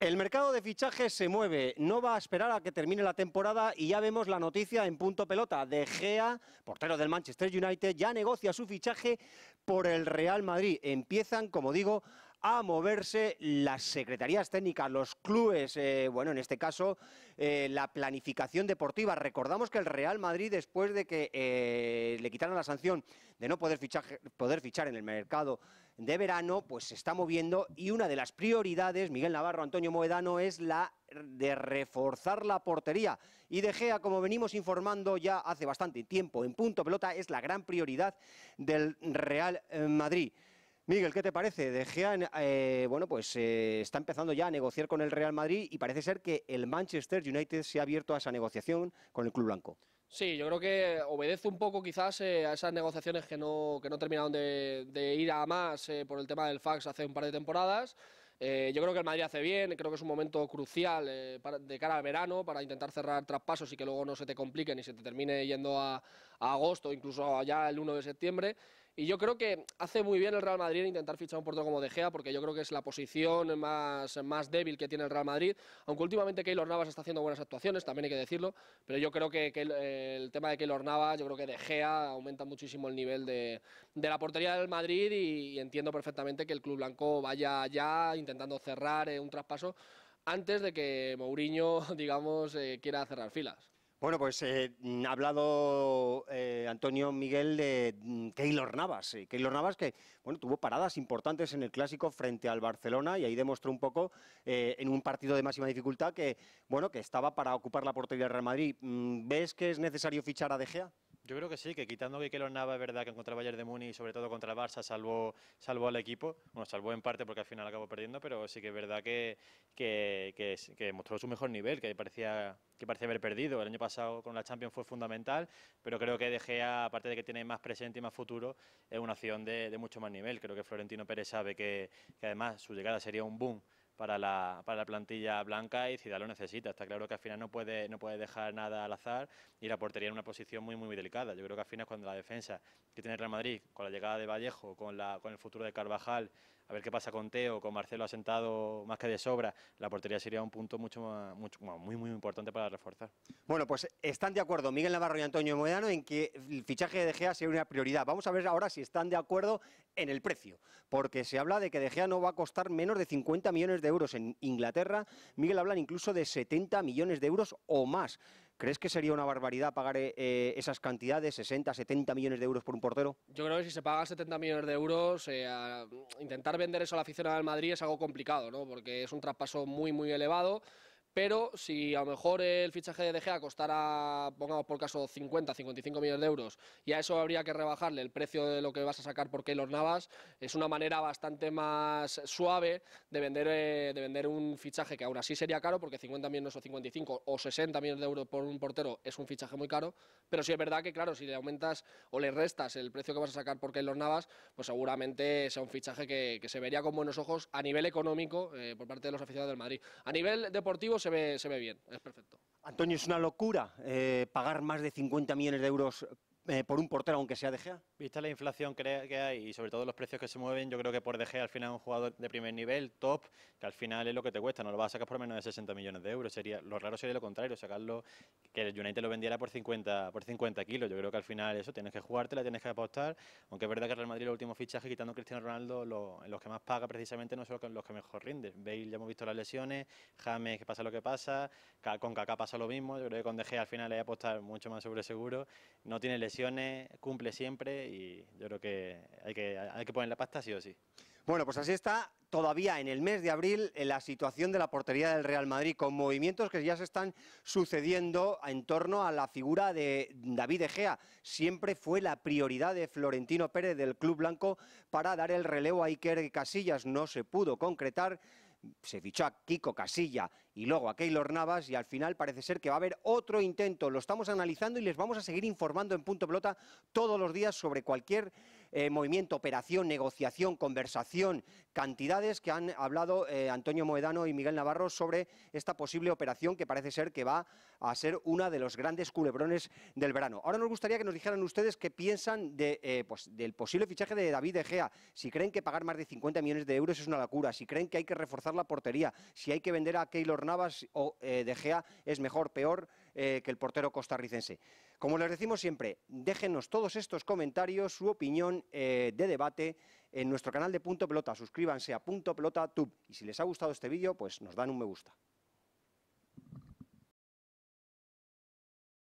El mercado de fichajes se mueve, no va a esperar a que termine la temporada y ya vemos la noticia en punto pelota. De Gea, portero del Manchester United, ya negocia su fichaje por el Real Madrid. Empiezan, como digo, a moverse las secretarías técnicas, los clubes, eh, bueno, en este caso eh, la planificación deportiva. Recordamos que el Real Madrid, después de que eh, le quitaron la sanción de no poder fichar, poder fichar en el mercado de verano, pues se está moviendo y una de las prioridades, Miguel Navarro, Antonio Moedano, es la de reforzar la portería. Y De Gea, como venimos informando ya hace bastante tiempo en punto pelota, es la gran prioridad del Real Madrid. Miguel, ¿qué te parece? De Gea, eh, bueno, pues eh, está empezando ya a negociar con el Real Madrid y parece ser que el Manchester United se ha abierto a esa negociación con el club blanco. Sí, yo creo que obedece un poco quizás eh, a esas negociaciones que no, que no terminaron de, ir a más por el tema del fax hace un par de temporadas. yo creo que el Madrid hace bien, creo que es un momento crucial de cara al verano para intentar cerrar traspasos y que luego no se te compliquen y se te termine yendo a, a agosto, incluso ya el 1 de septiembre. Y yo creo que hace muy bien el Real Madrid intentar fichar un portero como De Gea, porque yo creo que es la posición más, más débil que tiene el Real Madrid. Aunque últimamente Keylor Navas está haciendo buenas actuaciones, también hay que decirlo. Pero yo creo que, el, tema de Keylor Navas, yo creo que De Gea aumenta muchísimo el nivel de, la portería del Madrid. Y, entiendo perfectamente que el Club Blanco vaya ya intentando cerrar eh, un traspaso antes de que Mourinho, digamos, eh, quiera cerrar filas. Bueno, pues eh, mm, ha hablado eh, Antonio Miguel de mm, Keylor Navas. Eh, Keylor Navas que bueno, tuvo paradas importantes en el clásico frente al Barcelona y ahí demostró un poco eh, en un partido de máxima dificultad que, bueno, que estaba para ocupar la portería del Real Madrid. Mm, ¿Ves que es necesario fichar a De Gea? Yo creo que sí, que quitando que Keylor Nava es verdad que contra el Bayern de Muni y sobre todo contra el Barça salvó, salvó al equipo, bueno, salvó en parte porque al final acabó perdiendo, pero sí que es verdad que, que, mostró su mejor nivel, que parecía que parecía haber perdido. El año pasado con la Champions fue fundamental, pero creo que dejé aparte de que tiene más presente y más futuro, es una acción de, mucho más nivel. Creo que Florentino Pérez sabe que, que además su llegada sería un boom para la, para la plantilla blanca y Ciudad lo necesita. Está claro que al final no puede, no puede dejar nada al azar y la portería en una posición muy, muy delicada. Yo creo que al final cuando la defensa que tiene Real Madrid, con la llegada de Vallejo, con, la, con el futuro de Carvajal, a ver qué pasa con Teo, con Marcelo ha sentado más que de sobra, la portería sería un punto mucho, mucho muy, muy importante para reforzar. Bueno, pues están de acuerdo Miguel Navarro y Antonio Moedano en que el fichaje de De Gea sería una prioridad. Vamos a ver ahora si están de acuerdo en el precio, porque se habla de que De Gea no va a costar menos de 50 millones de euros en Inglaterra. Miguel hablan incluso de 70 millones de euros o más. ¿Crees que sería una barbaridad pagar eh, eh, esas cantidades, 60, 70 millones de euros por un portero? Yo creo que si se pagan 70 millones de euros, eh, intentar vender eso a la aficionada del Madrid es algo complicado, ¿no? porque es un traspaso muy, muy elevado pero si a lo mejor el fichaje de De costara, pongamos por caso, 50, 55 millones de euros, y a eso habría que rebajarle el precio de lo que vas a sacar por Keylor Navas, es una manera bastante más suave de vender, eh, de vender un fichaje que aún así sería caro, porque 50 millones o 55 o 60 millones de euros por un portero es un fichaje muy caro, pero sí es verdad que, claro, si le aumentas o le restas el precio que vas a sacar por Keylor Navas, pues seguramente sea un fichaje que, se vería con buenos ojos a nivel económico eh, por parte de los aficionados del Madrid. A nivel deportivo, se ve, bien, es perfecto. Antonio, es una locura eh, pagar más de 50 millones de euros eh, por un portero, aunque sea De Gea? Vista la inflación que hay y sobre todo los precios que se mueven, yo creo que por De Gea al final es un jugador de primer nivel, top, que al final es lo que te cuesta, no lo vas a sacar por menos de 60 millones de euros. Sería, lo raro sería lo contrario, sacarlo, que el United lo vendiera por 50, por 50 kilos. Yo creo que al final eso, tienes que la tienes que apostar, aunque es verdad que Real Madrid el último fichaje, quitando a Cristiano Ronaldo, los que más paga precisamente no son los que mejor rinden. Bale ya hemos visto las lesiones, James que pasa lo que pasa, con Kaká pasa lo mismo, yo creo que con De Gea al final hay que apostar mucho más sobre seguro, no tiene lesiones cumple siempre y yo creo que hay que, hay que poner la pasta sí o sí. Bueno, pues así está todavía en el mes de abril eh, la situación de la portería del Real Madrid, con movimientos que ya se están sucediendo en torno a la figura de David Egea. Siempre fue la prioridad de Florentino Pérez del Club Blanco para dar el relevo a Iker Casillas. No se pudo concretar se fichó a Kiko Casilla y luego a Keylor Navas y al final parece ser que va a haber otro intento. Lo estamos analizando y les vamos a seguir informando en punto pelota todos los días sobre cualquier eh, movimiento, operación, negociación, conversación, cantidades que han hablado eh, Antonio Moedano y Miguel Navarro sobre esta posible operación que parece ser que va a ser una de los grandes culebrones del verano. Ahora nos gustaría que nos dijeran ustedes qué piensan de, eh, pues, del posible fichaje de David de Gea si creen que pagar más de 50 millones de euros es una locura, si creen que hay que reforzar la portería, si hay que vender a Keylor Navas o De Gea es mejor, peor. Eh, que el portero costarricense. Como les decimos siempre, déjenos todos estos comentarios, su opinión eh, de debate en nuestro canal de Punto Pelota. Suscríbanse a Punto Pelota Tube y si les ha gustado este vídeo, pues nos dan un me gusta.